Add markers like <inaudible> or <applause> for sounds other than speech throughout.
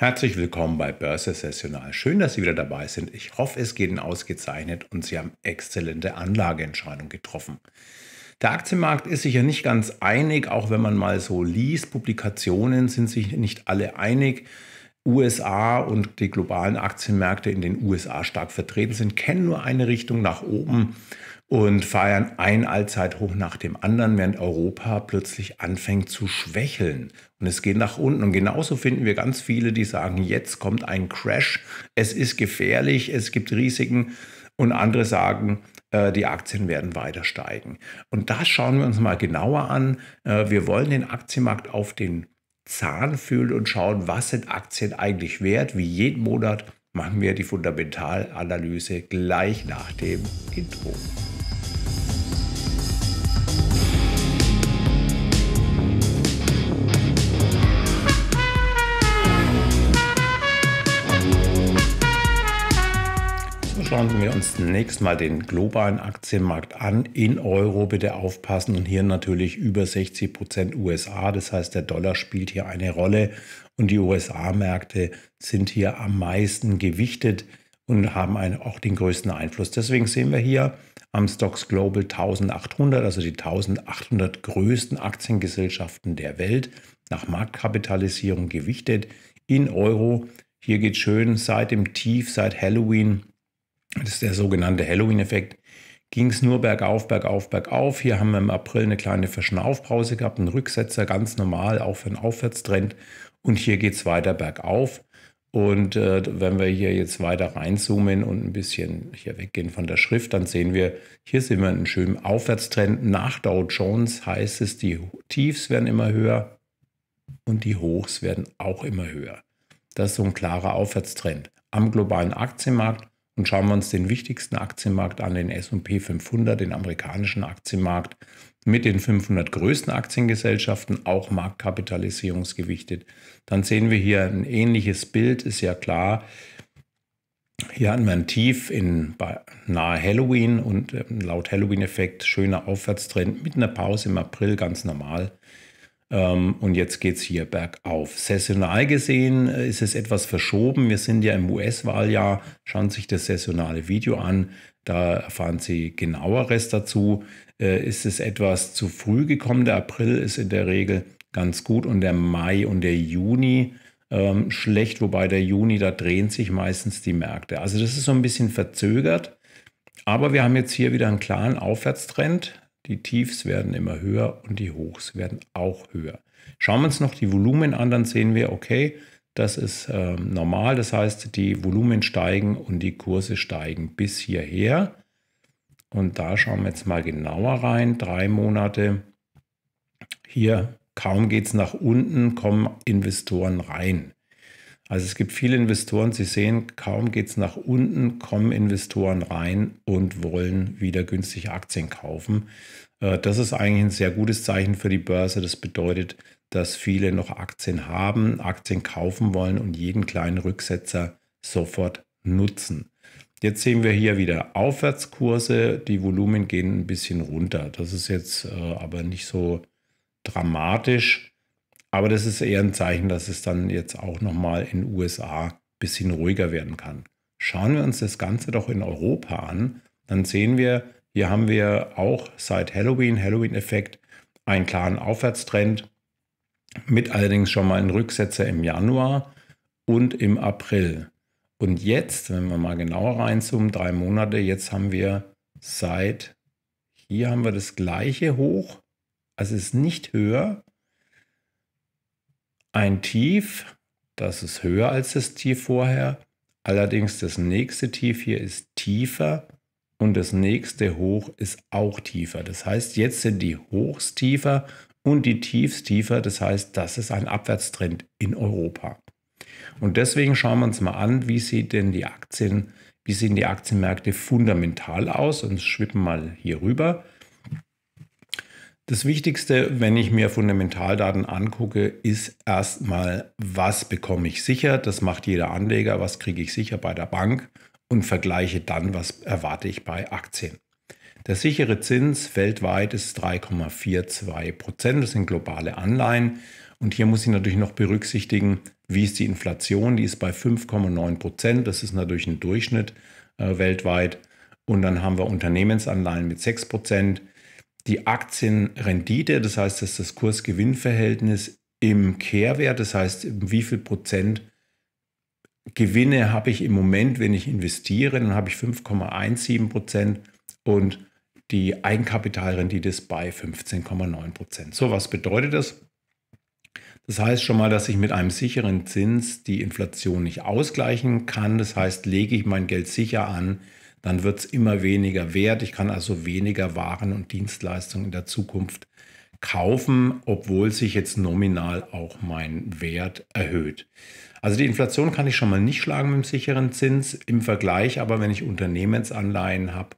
Herzlich willkommen bei Börse Sessional. Schön, dass Sie wieder dabei sind. Ich hoffe, es geht Ihnen ausgezeichnet und Sie haben exzellente Anlageentscheidungen getroffen. Der Aktienmarkt ist sich ja nicht ganz einig, auch wenn man mal so liest. Publikationen sind sich nicht alle einig. USA und die globalen Aktienmärkte in den USA stark vertreten sind, kennen nur eine Richtung nach oben und feiern ein Allzeithoch nach dem anderen, während Europa plötzlich anfängt zu schwächeln. Und es geht nach unten. Und genauso finden wir ganz viele, die sagen, jetzt kommt ein Crash, es ist gefährlich, es gibt Risiken. Und andere sagen, äh, die Aktien werden weiter steigen. Und das schauen wir uns mal genauer an. Äh, wir wollen den Aktienmarkt auf den Zahn fühlen und schauen, was sind Aktien eigentlich wert. Wie jeden Monat machen wir die Fundamentalanalyse gleich nach dem Intro. Ansonsten schauen wir uns zunächst mal den globalen Aktienmarkt an. In Euro bitte aufpassen und hier natürlich über 60 Prozent USA. Das heißt, der Dollar spielt hier eine Rolle und die USA-Märkte sind hier am meisten gewichtet und haben einen, auch den größten Einfluss. Deswegen sehen wir hier am Stocks Global 1800, also die 1800 größten Aktiengesellschaften der Welt, nach Marktkapitalisierung gewichtet in Euro. Hier geht schön seit dem Tief, seit Halloween das ist der sogenannte Halloween-Effekt. Ging es nur bergauf, bergauf, bergauf. Hier haben wir im April eine kleine Verschnaufpause gehabt, einen Rücksetzer, ganz normal, auch für einen Aufwärtstrend. Und hier geht es weiter bergauf. Und äh, wenn wir hier jetzt weiter reinzoomen und ein bisschen hier weggehen von der Schrift, dann sehen wir, hier sehen wir einen schönen Aufwärtstrend. Nach Dow Jones heißt es, die Tiefs werden immer höher und die Hochs werden auch immer höher. Das ist so ein klarer Aufwärtstrend am globalen Aktienmarkt und schauen wir uns den wichtigsten Aktienmarkt an, den SP 500, den amerikanischen Aktienmarkt mit den 500 größten Aktiengesellschaften, auch marktkapitalisierungsgewichtet, dann sehen wir hier ein ähnliches Bild, ist ja klar. Hier hatten wir ein Tief in, bei, nahe Halloween und ähm, laut Halloween-Effekt schöner Aufwärtstrend mit einer Pause im April ganz normal. Ähm, und jetzt geht es hier bergauf. Saisonal gesehen äh, ist es etwas verschoben. Wir sind ja im US-Wahljahr. Schauen Sie sich das saisonale Video an. Da erfahren Sie genaueres dazu. Äh, ist es etwas zu früh gekommen? Der April ist in der Regel ganz gut und der Mai und der Juni ähm, schlecht, wobei der Juni, da drehen sich meistens die Märkte. Also das ist so ein bisschen verzögert. Aber wir haben jetzt hier wieder einen klaren Aufwärtstrend. Die Tiefs werden immer höher und die Hochs werden auch höher. Schauen wir uns noch die Volumen an, dann sehen wir, okay, das ist äh, normal. Das heißt, die Volumen steigen und die Kurse steigen bis hierher. Und da schauen wir jetzt mal genauer rein. Drei Monate. Hier kaum geht es nach unten, kommen Investoren rein. Also es gibt viele Investoren, Sie sehen, kaum geht es nach unten, kommen Investoren rein und wollen wieder günstige Aktien kaufen. Äh, das ist eigentlich ein sehr gutes Zeichen für die Börse. Das bedeutet, dass viele noch Aktien haben, Aktien kaufen wollen und jeden kleinen Rücksetzer sofort nutzen. Jetzt sehen wir hier wieder Aufwärtskurse, die Volumen gehen ein bisschen runter. Das ist jetzt äh, aber nicht so dramatisch. Aber das ist eher ein Zeichen, dass es dann jetzt auch nochmal in den USA ein bisschen ruhiger werden kann. Schauen wir uns das Ganze doch in Europa an, dann sehen wir, hier haben wir auch seit Halloween, Halloween-Effekt, einen klaren Aufwärtstrend, mit allerdings schon mal einen Rücksetzer im Januar und im April. Und jetzt, wenn wir mal genauer reinzoomen, drei Monate, jetzt haben wir seit, hier haben wir das gleiche hoch, also es ist nicht höher, ein Tief, das ist höher als das Tief vorher. Allerdings das nächste Tief hier ist tiefer und das nächste Hoch ist auch tiefer. Das heißt, jetzt sind die Hochs tiefer und die Tiefs tiefer. Das heißt, das ist ein Abwärtstrend in Europa. Und deswegen schauen wir uns mal an, wie sieht denn die Aktien, wie sehen die Aktienmärkte fundamental aus und schwippen mal hier rüber. Das Wichtigste, wenn ich mir Fundamentaldaten angucke, ist erstmal, was bekomme ich sicher? Das macht jeder Anleger, was kriege ich sicher bei der Bank und vergleiche dann, was erwarte ich bei Aktien. Der sichere Zins weltweit ist 3,42 Prozent, das sind globale Anleihen. Und hier muss ich natürlich noch berücksichtigen, wie ist die Inflation, die ist bei 5,9 Prozent, das ist natürlich ein Durchschnitt äh, weltweit. Und dann haben wir Unternehmensanleihen mit 6 Prozent die Aktienrendite, das heißt, dass das Kursgewinnverhältnis im Kehrwert, das heißt, wie viel Prozent Gewinne habe ich im Moment, wenn ich investiere, dann habe ich 5,17 Prozent und die Eigenkapitalrendite ist bei 15,9 Prozent. So, was bedeutet das? Das heißt schon mal, dass ich mit einem sicheren Zins die Inflation nicht ausgleichen kann. Das heißt, lege ich mein Geld sicher an, dann wird es immer weniger wert. Ich kann also weniger Waren und Dienstleistungen in der Zukunft kaufen, obwohl sich jetzt nominal auch mein Wert erhöht. Also die Inflation kann ich schon mal nicht schlagen mit dem sicheren Zins im Vergleich, aber wenn ich Unternehmensanleihen habe,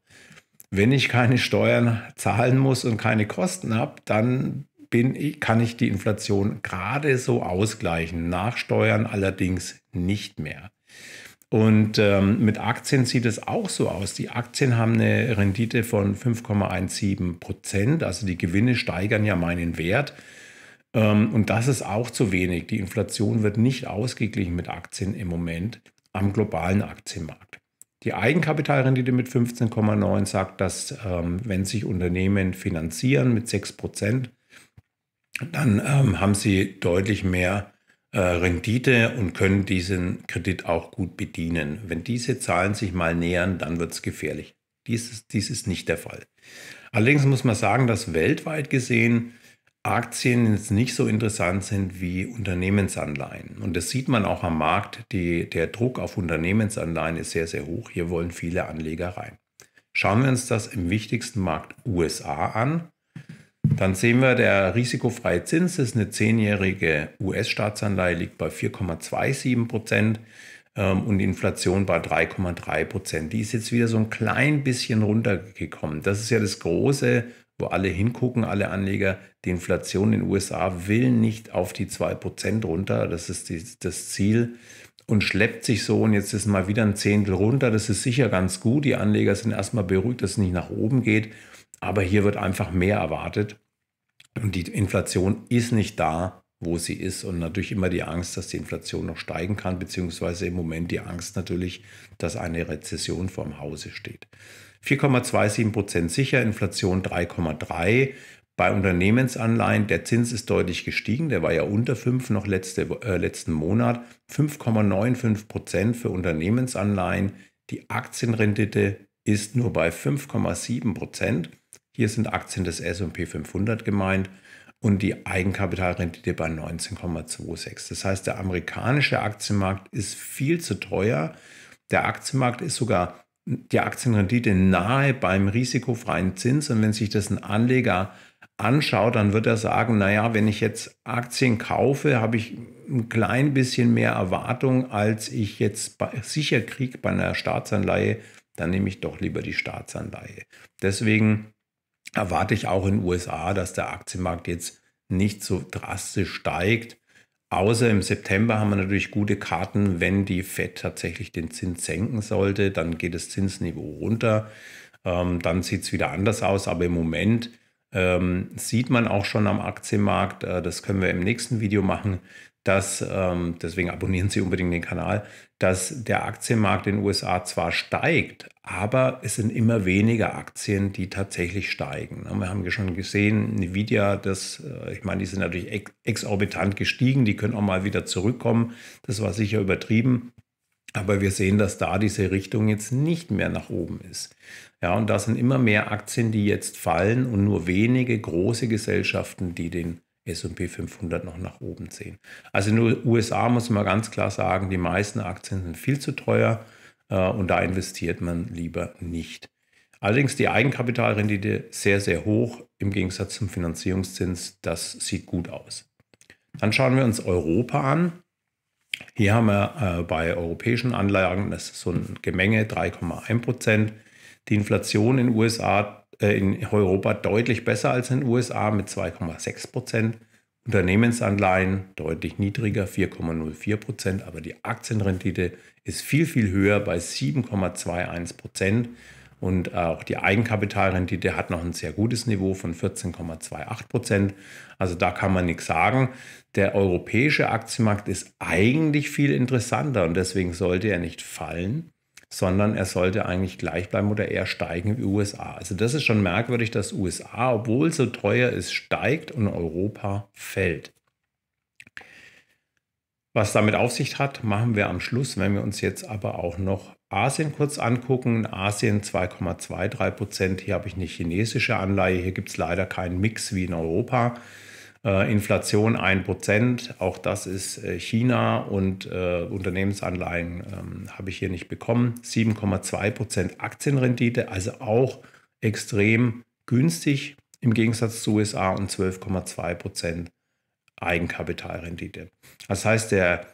wenn ich keine Steuern zahlen muss und keine Kosten habe, dann ich, kann ich die Inflation gerade so ausgleichen. Nach Steuern allerdings nicht mehr. Und ähm, mit Aktien sieht es auch so aus. Die Aktien haben eine Rendite von 5,17 Prozent. Also die Gewinne steigern ja meinen Wert. Ähm, und das ist auch zu wenig. Die Inflation wird nicht ausgeglichen mit Aktien im Moment am globalen Aktienmarkt. Die Eigenkapitalrendite mit 15,9 sagt, dass ähm, wenn sich Unternehmen finanzieren mit 6 Prozent, dann ähm, haben sie deutlich mehr äh, Rendite und können diesen Kredit auch gut bedienen. Wenn diese Zahlen sich mal nähern, dann wird es gefährlich. Dies ist, dies ist nicht der Fall. Allerdings muss man sagen, dass weltweit gesehen Aktien jetzt nicht so interessant sind wie Unternehmensanleihen. Und das sieht man auch am Markt. Die, der Druck auf Unternehmensanleihen ist sehr, sehr hoch. Hier wollen viele Anleger rein. Schauen wir uns das im wichtigsten Markt USA an. Dann sehen wir, der risikofreie Zins ist eine zehnjährige US-Staatsanleihe, liegt bei 4,27 Prozent ähm, und die Inflation bei 3,3 Prozent. Die ist jetzt wieder so ein klein bisschen runtergekommen. Das ist ja das große, wo alle hingucken, alle Anleger. Die Inflation in den USA will nicht auf die 2 Prozent runter. Das ist die, das Ziel und schleppt sich so und jetzt ist mal wieder ein Zehntel runter. Das ist sicher ganz gut. Die Anleger sind erstmal beruhigt, dass es nicht nach oben geht. Aber hier wird einfach mehr erwartet. Und die Inflation ist nicht da, wo sie ist. Und natürlich immer die Angst, dass die Inflation noch steigen kann, beziehungsweise im Moment die Angst natürlich, dass eine Rezession vorm Hause steht. 4,27 Prozent sicher, Inflation 3,3. Bei Unternehmensanleihen, der Zins ist deutlich gestiegen, der war ja unter 5 noch letzte, äh, letzten Monat. 5,95 Prozent für Unternehmensanleihen. Die Aktienrendite ist nur bei 5,7 Prozent. Hier sind Aktien des SP 500 gemeint und die Eigenkapitalrendite bei 19,26. Das heißt, der amerikanische Aktienmarkt ist viel zu teuer. Der Aktienmarkt ist sogar die Aktienrendite nahe beim risikofreien Zins. Und wenn sich das ein Anleger anschaut, dann wird er sagen, naja, wenn ich jetzt Aktien kaufe, habe ich ein klein bisschen mehr Erwartung, als ich jetzt sicher kriege bei einer Staatsanleihe. Dann nehme ich doch lieber die Staatsanleihe. Deswegen erwarte ich auch in den USA, dass der Aktienmarkt jetzt nicht so drastisch steigt. Außer im September haben wir natürlich gute Karten, wenn die Fed tatsächlich den Zins senken sollte, dann geht das Zinsniveau runter, ähm, dann sieht es wieder anders aus. Aber im Moment ähm, sieht man auch schon am Aktienmarkt, äh, das können wir im nächsten Video machen, dass, ähm, deswegen abonnieren Sie unbedingt den Kanal, dass der Aktienmarkt in den USA zwar steigt, aber es sind immer weniger Aktien, die tatsächlich steigen. Ne, wir haben ja schon gesehen, Nvidia, das, äh, ich meine, die sind natürlich exorbitant gestiegen, die können auch mal wieder zurückkommen. Das war sicher übertrieben. Aber wir sehen, dass da diese Richtung jetzt nicht mehr nach oben ist. Ja, und da sind immer mehr Aktien, die jetzt fallen und nur wenige große Gesellschaften, die den S&P 500 noch nach oben ziehen. Also in den USA muss man ganz klar sagen, die meisten Aktien sind viel zu teuer äh, und da investiert man lieber nicht. Allerdings die Eigenkapitalrendite sehr, sehr hoch im Gegensatz zum Finanzierungszins. Das sieht gut aus. Dann schauen wir uns Europa an. Hier haben wir äh, bei europäischen Anlagen, das ist so ein Gemenge, 3,1 Prozent. Die Inflation in den USA äh, in Europa deutlich besser als in den USA mit 2,6 Prozent. Unternehmensanleihen deutlich niedriger, 4,04 Prozent, aber die Aktienrendite ist viel, viel höher bei 7,21 Prozent. Und äh, auch die Eigenkapitalrendite hat noch ein sehr gutes Niveau von 14,28 Prozent. Also da kann man nichts sagen. Der europäische Aktienmarkt ist eigentlich viel interessanter und deswegen sollte er nicht fallen sondern er sollte eigentlich gleich bleiben oder eher steigen wie USA. Also das ist schon merkwürdig, dass USA, obwohl so teuer ist, steigt und Europa fällt. Was damit Aufsicht hat, machen wir am Schluss, wenn wir uns jetzt aber auch noch Asien kurz angucken. In Asien 2,23 Prozent. Hier habe ich eine chinesische Anleihe. Hier gibt es leider keinen Mix wie in Europa. Äh, Inflation 1%, auch das ist äh, China und äh, Unternehmensanleihen ähm, habe ich hier nicht bekommen. 7,2% Aktienrendite, also auch extrem günstig im Gegensatz zu USA und 12,2% Eigenkapitalrendite. Das heißt, der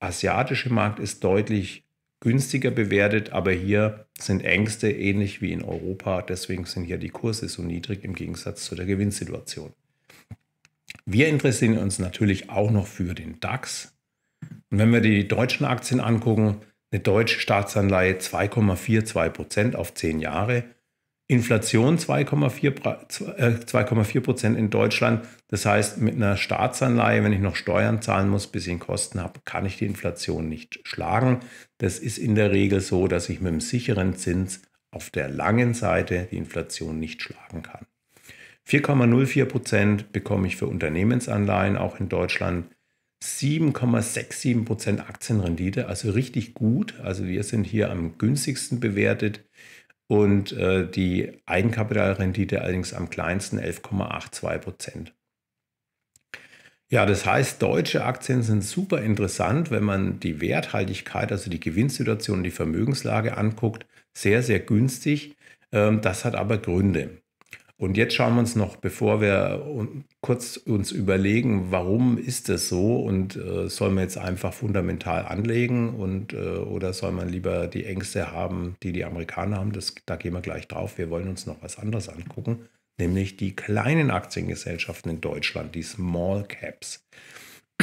asiatische Markt ist deutlich günstiger bewertet, aber hier sind Ängste ähnlich wie in Europa. Deswegen sind hier die Kurse so niedrig im Gegensatz zu der Gewinnsituation. Wir interessieren uns natürlich auch noch für den DAX. Und wenn wir die deutschen Aktien angucken, eine deutsche Staatsanleihe 2,42 auf 10 Jahre, Inflation 2,4 äh, in Deutschland. Das heißt, mit einer Staatsanleihe, wenn ich noch Steuern zahlen muss, bis ich Kosten habe, kann ich die Inflation nicht schlagen. Das ist in der Regel so, dass ich mit einem sicheren Zins auf der langen Seite die Inflation nicht schlagen kann. 4,04 Prozent bekomme ich für Unternehmensanleihen, auch in Deutschland. 7,67 Prozent Aktienrendite, also richtig gut. Also wir sind hier am günstigsten bewertet und äh, die Eigenkapitalrendite allerdings am kleinsten 11,82 Prozent. Ja, das heißt, deutsche Aktien sind super interessant, wenn man die Werthaltigkeit, also die Gewinnsituation, die Vermögenslage anguckt. Sehr, sehr günstig. Ähm, das hat aber Gründe. Und jetzt schauen wir uns noch, bevor wir kurz uns überlegen, warum ist das so und äh, soll man jetzt einfach fundamental anlegen und äh, oder soll man lieber die Ängste haben, die die Amerikaner haben, das, da gehen wir gleich drauf. Wir wollen uns noch was anderes angucken, nämlich die kleinen Aktiengesellschaften in Deutschland, die Small Caps. <clears throat>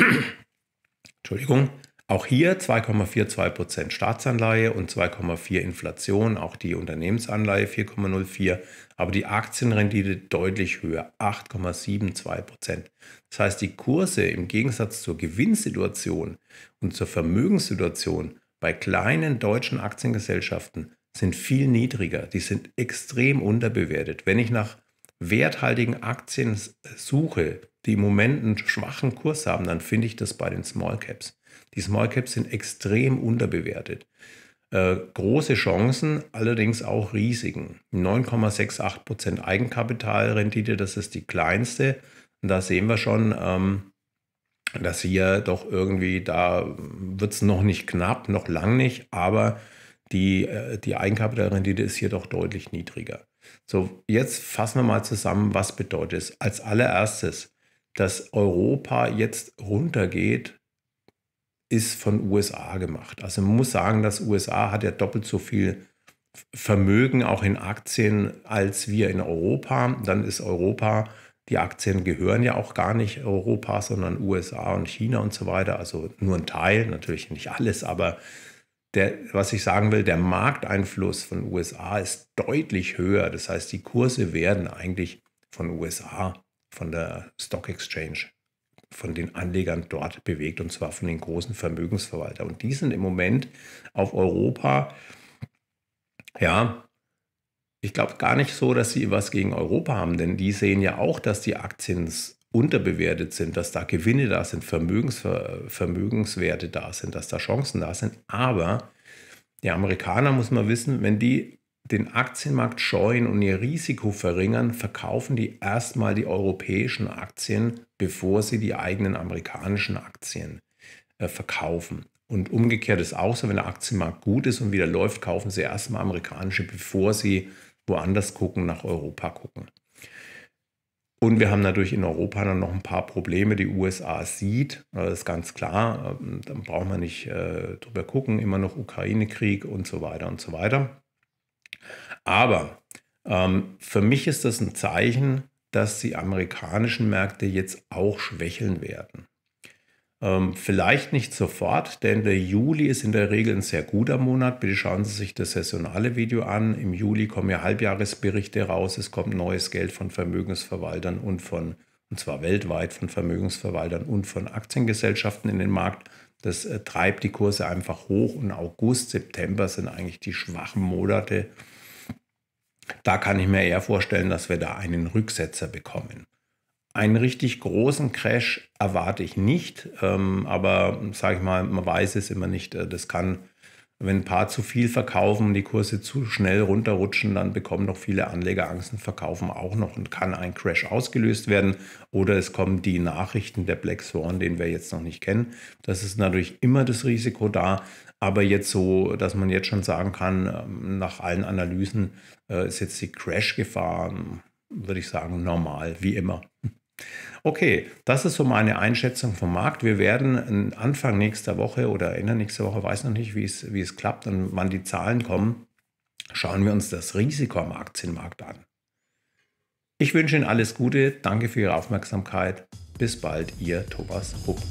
Entschuldigung, auch hier 2,42% Staatsanleihe und 2,4% Inflation, auch die Unternehmensanleihe 4,04%, aber die Aktienrendite deutlich höher, 8,72%. Das heißt, die Kurse im Gegensatz zur Gewinnsituation und zur Vermögenssituation bei kleinen deutschen Aktiengesellschaften sind viel niedriger. Die sind extrem unterbewertet. Wenn ich nach werthaltigen Aktien suche, die im Moment einen schwachen Kurs haben, dann finde ich das bei den Small Caps. Die Small Caps sind extrem unterbewertet. Äh, große Chancen, allerdings auch Risiken. 9,68% Eigenkapitalrendite, das ist die kleinste. da sehen wir schon, ähm, dass hier doch irgendwie, da wird es noch nicht knapp, noch lang nicht, aber die, äh, die Eigenkapitalrendite ist hier doch deutlich niedriger. So, jetzt fassen wir mal zusammen, was bedeutet es. Als allererstes, dass Europa jetzt runtergeht ist von USA gemacht. Also man muss sagen, dass USA hat ja doppelt so viel Vermögen auch in Aktien als wir in Europa. Dann ist Europa, die Aktien gehören ja auch gar nicht Europa, sondern USA und China und so weiter. Also nur ein Teil, natürlich nicht alles, aber der, was ich sagen will, der Markteinfluss von USA ist deutlich höher. Das heißt, die Kurse werden eigentlich von USA, von der Stock Exchange von den Anlegern dort bewegt, und zwar von den großen Vermögensverwaltern. Und die sind im Moment auf Europa, ja, ich glaube gar nicht so, dass sie was gegen Europa haben, denn die sehen ja auch, dass die Aktien unterbewertet sind, dass da Gewinne da sind, Vermögensver äh, Vermögenswerte da sind, dass da Chancen da sind. Aber die Amerikaner, muss man wissen, wenn die den Aktienmarkt scheuen und ihr Risiko verringern, verkaufen die erstmal die europäischen Aktien, bevor sie die eigenen amerikanischen Aktien äh, verkaufen. Und umgekehrt ist auch so, wenn der Aktienmarkt gut ist und wieder läuft, kaufen sie erstmal amerikanische, bevor sie woanders gucken, nach Europa gucken. Und wir haben natürlich in Europa dann noch ein paar Probleme. Die USA sieht, also das ist ganz klar, ähm, dann braucht man nicht äh, drüber gucken, immer noch Ukraine-Krieg und so weiter und so weiter. Aber ähm, für mich ist das ein Zeichen, dass die amerikanischen Märkte jetzt auch schwächeln werden. Ähm, vielleicht nicht sofort, denn der Juli ist in der Regel ein sehr guter Monat. Bitte schauen Sie sich das saisonale Video an. Im Juli kommen ja Halbjahresberichte raus. Es kommt neues Geld von Vermögensverwaltern und von, und zwar weltweit von Vermögensverwaltern und von Aktiengesellschaften in den Markt. Das äh, treibt die Kurse einfach hoch und August, September sind eigentlich die schwachen Monate. Da kann ich mir eher vorstellen, dass wir da einen Rücksetzer bekommen. Einen richtig großen Crash erwarte ich nicht, ähm, aber sage ich mal, man weiß es immer nicht. Äh, das kann wenn ein paar zu viel verkaufen und die Kurse zu schnell runterrutschen, dann bekommen noch viele Anleger Angst und verkaufen auch noch und kann ein Crash ausgelöst werden. Oder es kommen die Nachrichten der Black Swan, den wir jetzt noch nicht kennen. Das ist natürlich immer das Risiko da. Aber jetzt so, dass man jetzt schon sagen kann, ähm, nach allen Analysen äh, ist jetzt die Crash-Gefahr, ähm, würde ich sagen, normal, wie immer. Okay, das ist so meine Einschätzung vom Markt. Wir werden ähm, Anfang nächster Woche oder Ende nächster Woche, weiß noch nicht, wie es, wie es klappt und wann die Zahlen kommen, schauen wir uns das Risiko am Aktienmarkt an. Ich wünsche Ihnen alles Gute, danke für Ihre Aufmerksamkeit. Bis bald, Ihr Thomas Hupp.